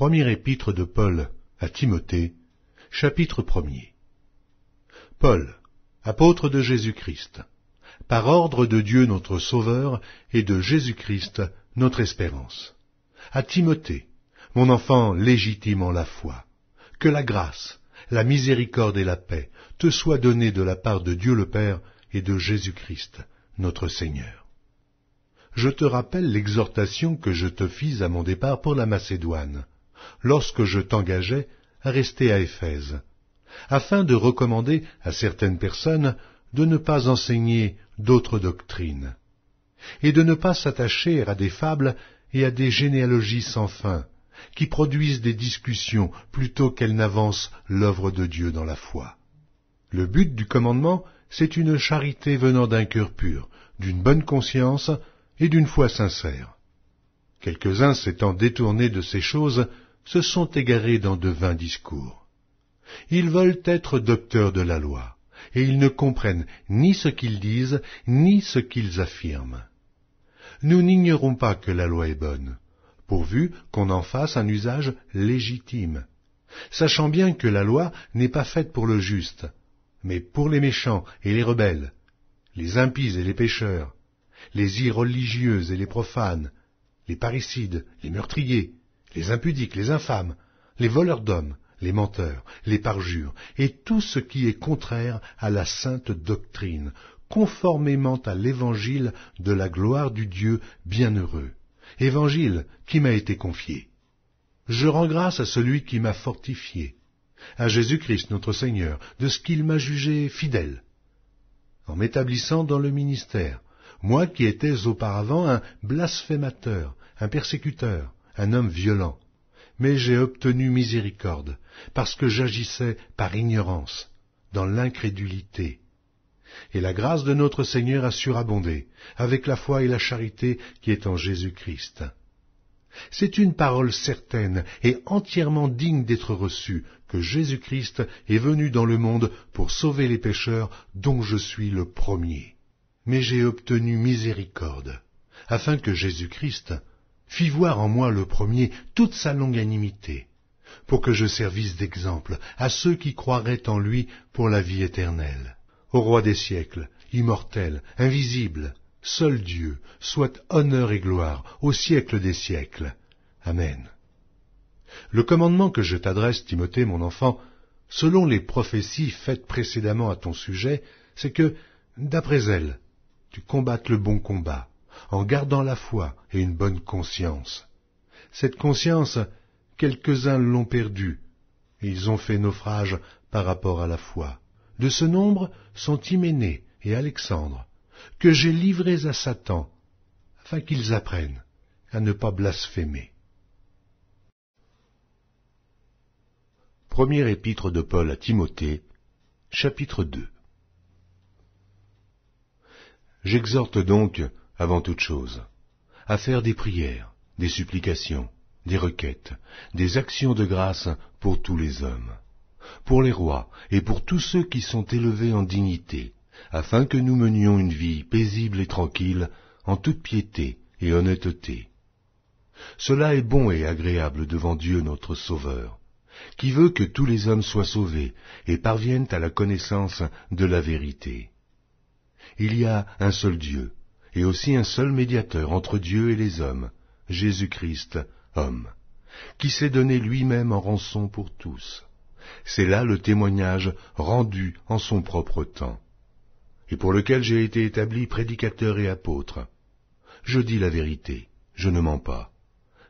Premier épître de Paul à Timothée, chapitre 1 Paul, apôtre de Jésus-Christ, par ordre de Dieu notre Sauveur et de Jésus-Christ notre espérance. À Timothée, mon enfant légitime en la foi, que la grâce, la miséricorde et la paix te soient données de la part de Dieu le Père et de Jésus-Christ notre Seigneur. Je te rappelle l'exhortation que je te fis à mon départ pour la Macédoine, lorsque je t'engageais à rester à Éphèse, afin de recommander à certaines personnes de ne pas enseigner d'autres doctrines, et de ne pas s'attacher à des fables et à des généalogies sans fin, qui produisent des discussions plutôt qu'elles n'avancent l'œuvre de Dieu dans la foi. Le but du commandement, c'est une charité venant d'un cœur pur, d'une bonne conscience et d'une foi sincère. Quelques-uns s'étant détournés de ces choses se sont égarés dans de vains discours. Ils veulent être docteurs de la loi, et ils ne comprennent ni ce qu'ils disent, ni ce qu'ils affirment. Nous n'ignorons pas que la loi est bonne, pourvu qu'on en fasse un usage légitime, sachant bien que la loi n'est pas faite pour le juste, mais pour les méchants et les rebelles, les impies et les pécheurs, les irreligieux et les profanes, les parricides, les meurtriers, les impudiques, les infâmes, les voleurs d'hommes, les menteurs, les parjures, et tout ce qui est contraire à la sainte doctrine, conformément à l'évangile de la gloire du Dieu bienheureux, évangile qui m'a été confié. Je rends grâce à celui qui m'a fortifié, à Jésus-Christ notre Seigneur, de ce qu'il m'a jugé fidèle, en m'établissant dans le ministère, moi qui étais auparavant un blasphémateur, un persécuteur, un homme violent, mais j'ai obtenu miséricorde, parce que j'agissais par ignorance, dans l'incrédulité. Et la grâce de notre Seigneur a surabondé, avec la foi et la charité qui est en Jésus-Christ. C'est une parole certaine et entièrement digne d'être reçue que Jésus-Christ est venu dans le monde pour sauver les pécheurs dont je suis le premier. Mais j'ai obtenu miséricorde, afin que Jésus-Christ, Fis voir en moi le premier toute sa longanimité, pour que je servisse d'exemple à ceux qui croiraient en lui pour la vie éternelle. Au roi des siècles, immortel, invisible, seul Dieu, soit honneur et gloire au siècle des siècles. Amen. Le commandement que je t'adresse, Timothée, mon enfant, selon les prophéties faites précédemment à ton sujet, c'est que, d'après elles, tu combattes le bon combat, en gardant la foi et une bonne conscience. Cette conscience, quelques-uns l'ont perdue, et ils ont fait naufrage par rapport à la foi. De ce nombre sont Hyménée et Alexandre, que j'ai livrés à Satan, afin qu'ils apprennent à ne pas blasphémer. Premier épître de Paul à Timothée, chapitre 2 J'exhorte donc, avant toute chose, à faire des prières, des supplications, des requêtes, des actions de grâce pour tous les hommes, pour les rois et pour tous ceux qui sont élevés en dignité, afin que nous menions une vie paisible et tranquille, en toute piété et honnêteté. Cela est bon et agréable devant Dieu notre Sauveur, qui veut que tous les hommes soient sauvés et parviennent à la connaissance de la vérité. Il y a un seul Dieu, et aussi un seul médiateur entre Dieu et les hommes, Jésus-Christ, homme, qui s'est donné lui-même en rançon pour tous. C'est là le témoignage rendu en son propre temps, et pour lequel j'ai été établi prédicateur et apôtre. Je dis la vérité, je ne mens pas,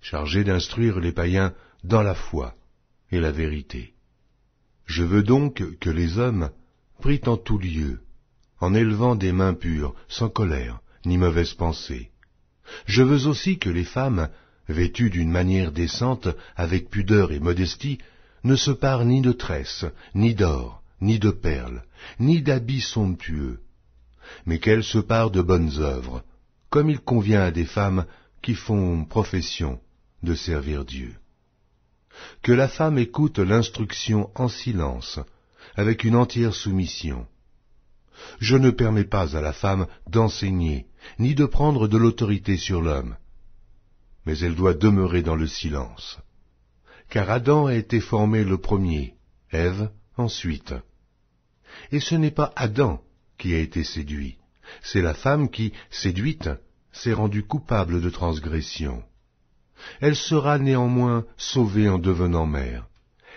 chargé d'instruire les païens dans la foi et la vérité. Je veux donc que les hommes prient en tout lieu, en élevant des mains pures, sans colère, ni mauvaise pensée. Je veux aussi que les femmes, vêtues d'une manière décente, avec pudeur et modestie, ne se parent ni de tresses, ni d'or, ni de perles, ni d'habits somptueux, mais qu'elles se parent de bonnes œuvres, comme il convient à des femmes qui font profession de servir Dieu. Que la femme écoute l'instruction en silence, avec une entière soumission, je ne permets pas à la femme d'enseigner, ni de prendre de l'autorité sur l'homme. Mais elle doit demeurer dans le silence. Car Adam a été formé le premier, Ève ensuite. Et ce n'est pas Adam qui a été séduit, c'est la femme qui, séduite, s'est rendue coupable de transgression. Elle sera néanmoins sauvée en devenant mère,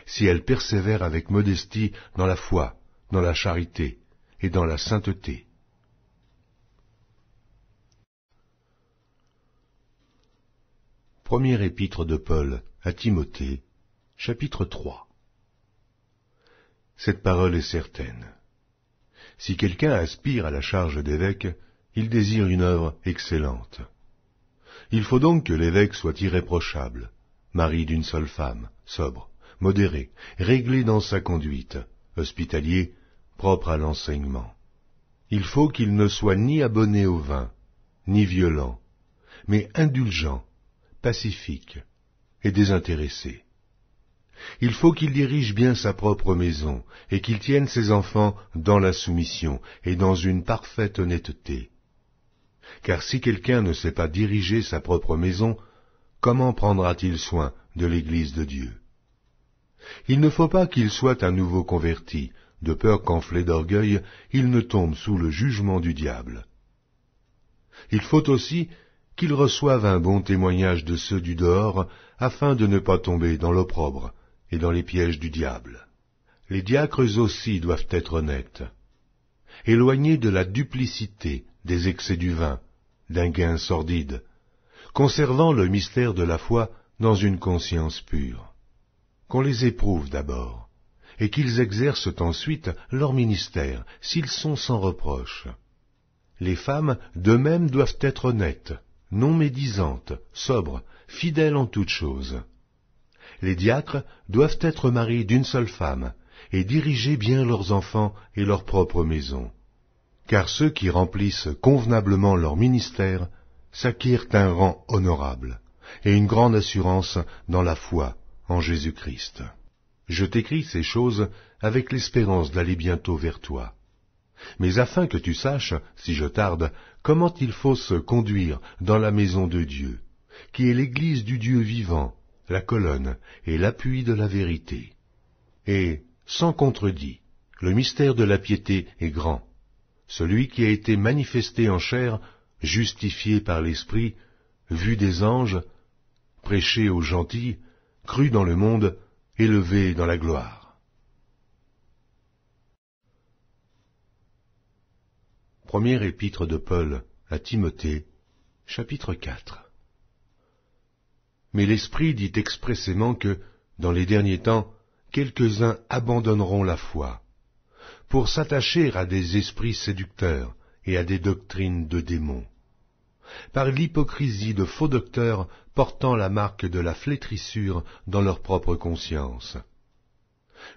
si elle persévère avec modestie dans la foi, dans la charité, et dans la sainteté. Premier épître de Paul à Timothée, chapitre 3 Cette parole est certaine. Si quelqu'un aspire à la charge d'évêque, il désire une œuvre excellente. Il faut donc que l'évêque soit irréprochable, mari d'une seule femme, sobre, modéré, réglé dans sa conduite, hospitalier, propre à l'enseignement. Il faut qu'il ne soit ni abonné au vin, ni violent, mais indulgent, pacifique et désintéressé. Il faut qu'il dirige bien sa propre maison et qu'il tienne ses enfants dans la soumission et dans une parfaite honnêteté. Car si quelqu'un ne sait pas diriger sa propre maison, comment prendra-t-il soin de l'Église de Dieu Il ne faut pas qu'il soit un nouveau converti, de peur qu'enflé d'orgueil, ils ne tombent sous le jugement du diable. Il faut aussi qu'ils reçoivent un bon témoignage de ceux du dehors, afin de ne pas tomber dans l'opprobre et dans les pièges du diable. Les diacres aussi doivent être honnêtes, éloignés de la duplicité, des excès du vin, d'un gain sordide, conservant le mystère de la foi dans une conscience pure. Qu'on les éprouve d'abord, et qu'ils exercent ensuite leur ministère, s'ils sont sans reproche. Les femmes, d'eux-mêmes doivent être honnêtes, non médisantes, sobres, fidèles en toutes choses. Les diacres doivent être mariés d'une seule femme, et diriger bien leurs enfants et leur propre maison. Car ceux qui remplissent convenablement leur ministère s'acquirent un rang honorable et une grande assurance dans la foi en Jésus-Christ. Je t'écris ces choses avec l'espérance d'aller bientôt vers toi. Mais afin que tu saches, si je tarde, comment il faut se conduire dans la maison de Dieu, qui est l'église du Dieu vivant, la colonne et l'appui de la vérité. Et, sans contredit, le mystère de la piété est grand. Celui qui a été manifesté en chair, justifié par l'Esprit, vu des anges, prêché aux gentils, cru dans le monde, élevé dans la gloire. Premier épître de Paul à Timothée, chapitre 4 mais l'Esprit dit expressément que, dans les derniers temps, quelques-uns abandonneront la foi, pour s'attacher à des esprits séducteurs et à des doctrines de démons par l'hypocrisie de faux docteurs portant la marque de la flétrissure dans leur propre conscience,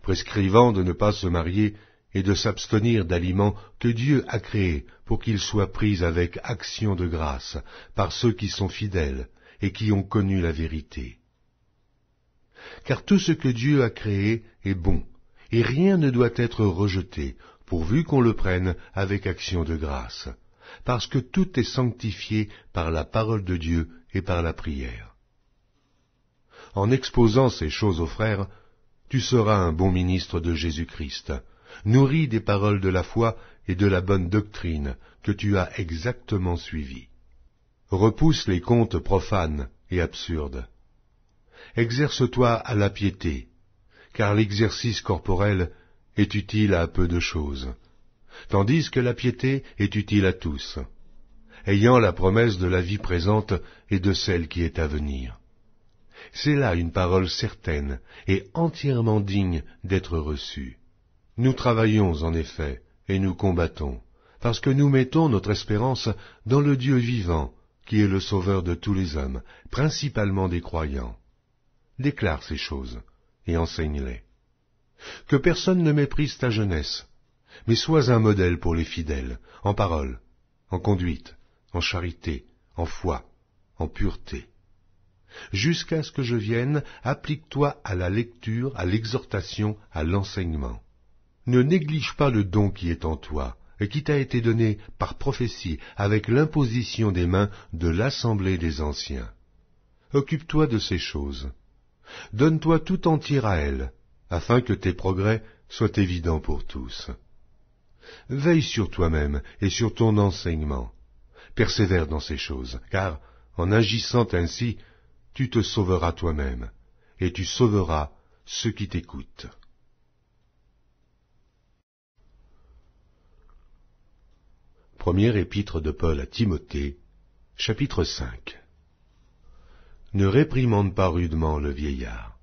prescrivant de ne pas se marier et de s'abstenir d'aliments que Dieu a créés pour qu'ils soient pris avec action de grâce par ceux qui sont fidèles et qui ont connu la vérité. Car tout ce que Dieu a créé est bon, et rien ne doit être rejeté, pourvu qu'on le prenne avec action de grâce parce que tout est sanctifié par la parole de Dieu et par la prière. En exposant ces choses aux frères, tu seras un bon ministre de Jésus-Christ, nourri des paroles de la foi et de la bonne doctrine que tu as exactement suivie. Repousse les contes profanes et absurdes. Exerce-toi à la piété, car l'exercice corporel est utile à peu de choses, tandis que la piété est utile à tous, ayant la promesse de la vie présente et de celle qui est à venir. C'est là une parole certaine et entièrement digne d'être reçue. Nous travaillons en effet, et nous combattons, parce que nous mettons notre espérance dans le Dieu vivant, qui est le Sauveur de tous les hommes, principalement des croyants. Déclare ces choses, et enseigne-les. Que personne ne méprise ta jeunesse, mais sois un modèle pour les fidèles, en parole, en conduite, en charité, en foi, en pureté. Jusqu'à ce que je vienne, applique-toi à la lecture, à l'exhortation, à l'enseignement. Ne néglige pas le don qui est en toi, et qui t'a été donné par prophétie avec l'imposition des mains de l'assemblée des anciens. Occupe-toi de ces choses. Donne-toi tout entier à elles, afin que tes progrès soient évidents pour tous. Veille sur toi-même et sur ton enseignement. Persévère dans ces choses, car, en agissant ainsi, tu te sauveras toi-même, et tu sauveras ceux qui t'écoutent. Premier épître de Paul à Timothée, chapitre 5 Ne réprimande pas rudement le vieillard,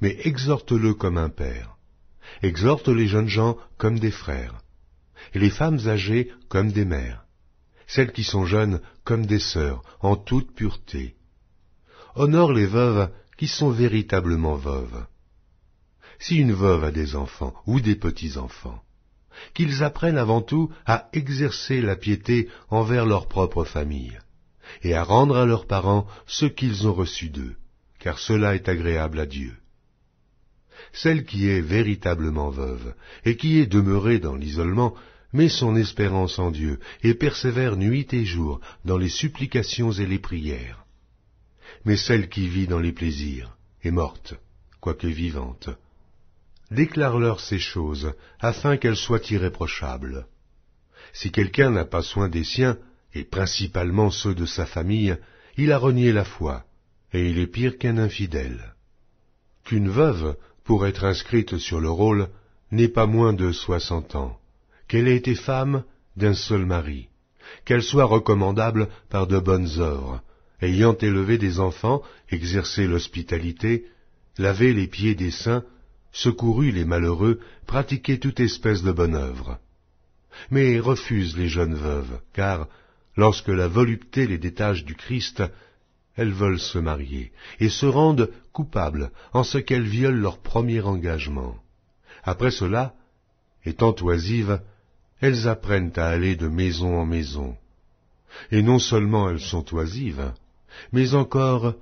mais exhorte-le comme un père. Exhorte les jeunes gens comme des frères, et les femmes âgées comme des mères, celles qui sont jeunes comme des sœurs, en toute pureté. Honore les veuves qui sont véritablement veuves. Si une veuve a des enfants ou des petits-enfants, qu'ils apprennent avant tout à exercer la piété envers leur propre famille, et à rendre à leurs parents ce qu'ils ont reçu d'eux, car cela est agréable à Dieu celle qui est véritablement veuve, et qui est demeurée dans l'isolement, met son espérance en Dieu, et persévère nuit et jour dans les supplications et les prières. Mais celle qui vit dans les plaisirs est morte, quoique vivante. Déclare-leur ces choses, afin qu'elles soient irréprochables. Si quelqu'un n'a pas soin des siens, et principalement ceux de sa famille, il a renié la foi, et il est pire qu'un infidèle. Qu'une veuve, pour être inscrite sur le rôle, n'est pas moins de soixante ans, qu'elle ait été femme d'un seul mari, qu'elle soit recommandable par de bonnes œuvres, ayant élevé des enfants, exercé l'hospitalité, lavé les pieds des saints, secouru les malheureux, pratiqué toute espèce de bonne œuvre. Mais refuse les jeunes veuves, car, lorsque la volupté les détache du Christ, elles veulent se marier et se rendent coupables en ce qu'elles violent leur premier engagement. Après cela, étant oisives, elles apprennent à aller de maison en maison. Et non seulement elles sont oisives, mais encore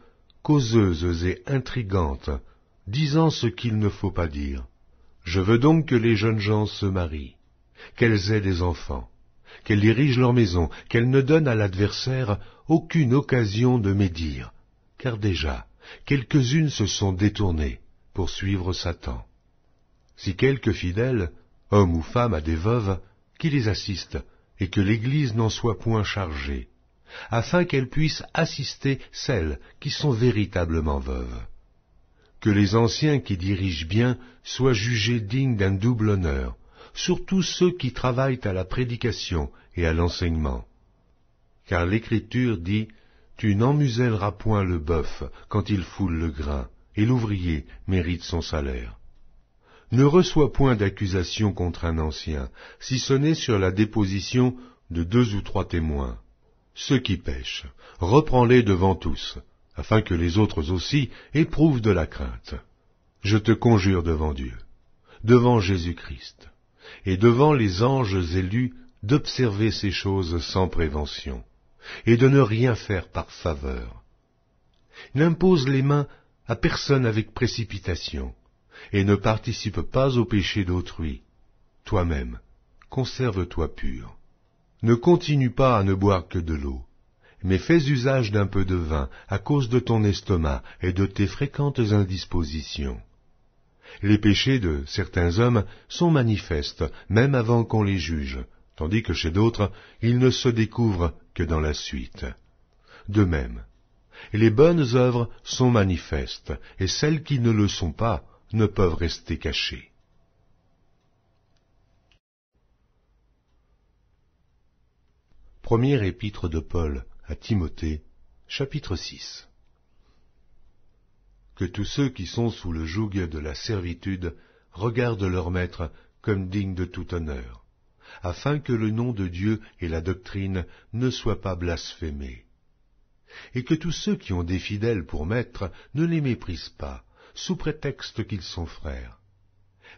causeuses et intrigantes, disant ce qu'il ne faut pas dire. Je veux donc que les jeunes gens se marient, qu'elles aient des enfants, qu'elles dirigent leur maison, qu'elles ne donnent à l'adversaire aucune occasion de médire, car déjà quelques-unes se sont détournées pour suivre Satan. Si quelque fidèle, homme ou femme à des veuves, qui les assiste, et que l'Église n'en soit point chargée, afin qu'elles puissent assister celles qui sont véritablement veuves. Que les anciens qui dirigent bien soient jugés dignes d'un double honneur, surtout ceux qui travaillent à la prédication et à l'enseignement. Car l'Écriture dit, Tu n'emmuselleras point le bœuf quand il foule le grain, et l'ouvrier mérite son salaire. Ne reçois point d'accusation contre un ancien, si ce n'est sur la déposition de deux ou trois témoins. Ceux qui pêchent, reprends-les devant tous, afin que les autres aussi éprouvent de la crainte. Je te conjure devant Dieu, devant Jésus-Christ, et devant les anges élus d'observer ces choses sans prévention, et de ne rien faire par faveur. N'impose les mains à personne avec précipitation, et ne participe pas au péché d'autrui. Toi-même, conserve-toi pur. Ne continue pas à ne boire que de l'eau, mais fais usage d'un peu de vin à cause de ton estomac et de tes fréquentes indispositions. Les péchés de certains hommes sont manifestes, même avant qu'on les juge, tandis que chez d'autres, ils ne se découvrent que dans la suite. De même, les bonnes œuvres sont manifestes, et celles qui ne le sont pas ne peuvent rester cachées. Premier épître de Paul à Timothée, chapitre 6 que tous ceux qui sont sous le joug de la servitude regardent leur maître comme digne de tout honneur, afin que le nom de Dieu et la doctrine ne soient pas blasphémés. Et que tous ceux qui ont des fidèles pour maîtres ne les méprisent pas, sous prétexte qu'ils sont frères,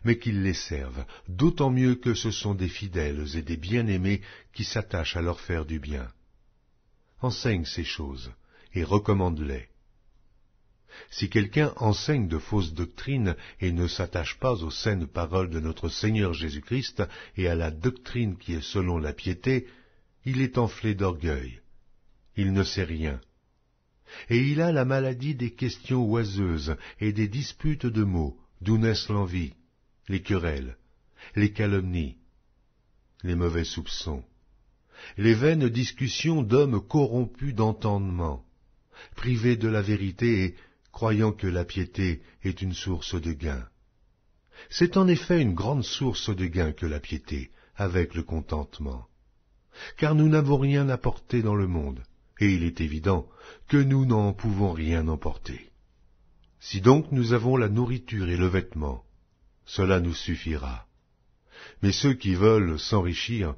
mais qu'ils les servent, d'autant mieux que ce sont des fidèles et des bien-aimés qui s'attachent à leur faire du bien. Enseigne ces choses et recommande-les si quelqu'un enseigne de fausses doctrines et ne s'attache pas aux saines paroles de notre Seigneur Jésus-Christ et à la doctrine qui est selon la piété, il est enflé d'orgueil. Il ne sait rien. Et il a la maladie des questions oiseuses et des disputes de mots, d'où naissent l'envie, les querelles, les calomnies, les mauvais soupçons, les vaines discussions d'hommes corrompus d'entendement, privés de la vérité et croyant que la piété est une source de gain. C'est en effet une grande source de gain que la piété, avec le contentement. Car nous n'avons rien apporté dans le monde, et il est évident que nous n'en pouvons rien emporter. Si donc nous avons la nourriture et le vêtement, cela nous suffira. Mais ceux qui veulent s'enrichir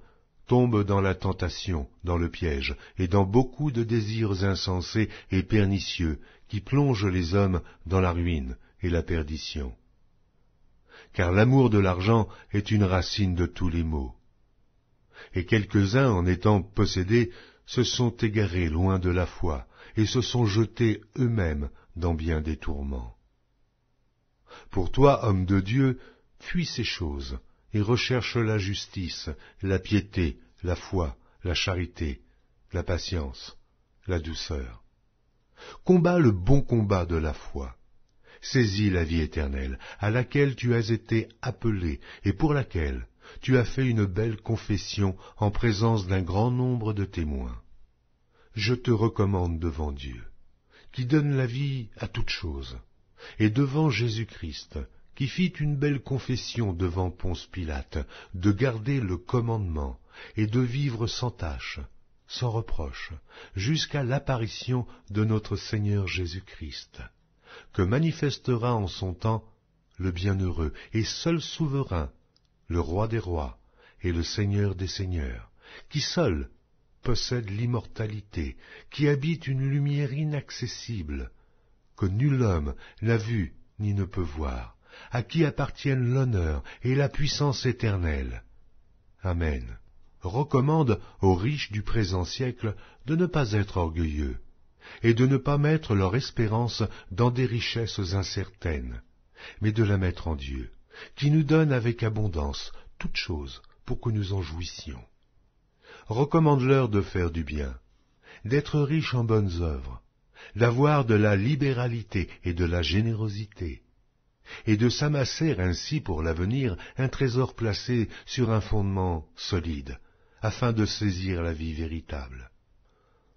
tombe dans la tentation, dans le piège, et dans beaucoup de désirs insensés et pernicieux qui plongent les hommes dans la ruine et la perdition. Car l'amour de l'argent est une racine de tous les maux. Et quelques-uns, en étant possédés, se sont égarés loin de la foi, et se sont jetés eux-mêmes dans bien des tourments. Pour toi, homme de Dieu, fuis ces choses, et recherche la justice, la piété, la foi, la charité, la patience, la douceur. Combat le bon combat de la foi. Saisis la vie éternelle, à laquelle tu as été appelé et pour laquelle tu as fait une belle confession en présence d'un grand nombre de témoins. Je te recommande devant Dieu, qui donne la vie à toute chose, et devant Jésus-Christ, qui fit une belle confession devant Ponce Pilate, de garder le commandement et de vivre sans tâche, sans reproche, jusqu'à l'apparition de notre Seigneur Jésus-Christ, que manifestera en son temps le bienheureux et seul souverain, le roi des rois et le Seigneur des seigneurs, qui seul possède l'immortalité, qui habite une lumière inaccessible, que nul homme n'a vue ni ne peut voir, à qui appartiennent l'honneur et la puissance éternelle. Amen. Recommande aux riches du présent siècle de ne pas être orgueilleux, et de ne pas mettre leur espérance dans des richesses incertaines, mais de la mettre en Dieu, qui nous donne avec abondance toutes choses pour que nous en jouissions. Recommande-leur de faire du bien, d'être riches en bonnes œuvres, d'avoir de la libéralité et de la générosité, et de s'amasser ainsi pour l'avenir un trésor placé sur un fondement solide, afin de saisir la vie véritable.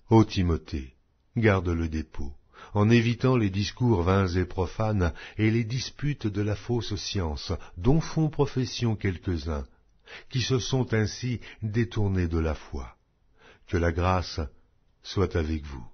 Ô Timothée, garde le dépôt, en évitant les discours vains et profanes et les disputes de la fausse science, dont font profession quelques-uns, qui se sont ainsi détournés de la foi. Que la grâce soit avec vous.